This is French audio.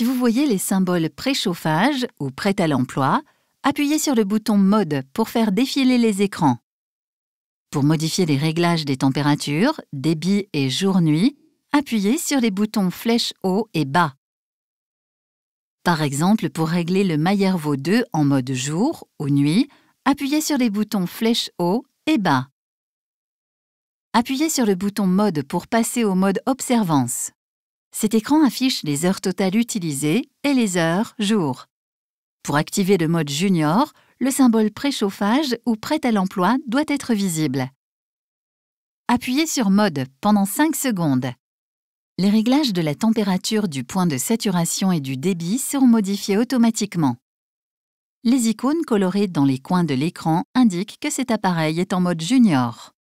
Si vous voyez les symboles préchauffage ou prêt à l'emploi, appuyez sur le bouton Mode pour faire défiler les écrans. Pour modifier les réglages des températures, débit et jour-nuit, appuyez sur les boutons flèche haut et bas. Par exemple, pour régler le Vaux 2 en mode jour ou nuit, appuyez sur les boutons flèche haut et bas. Appuyez sur le bouton Mode pour passer au mode Observance. Cet écran affiche les heures totales utilisées et les heures jour. Pour activer le mode junior, le symbole préchauffage ou prêt à l'emploi doit être visible. Appuyez sur Mode pendant 5 secondes. Les réglages de la température du point de saturation et du débit seront modifiés automatiquement. Les icônes colorées dans les coins de l'écran indiquent que cet appareil est en mode junior.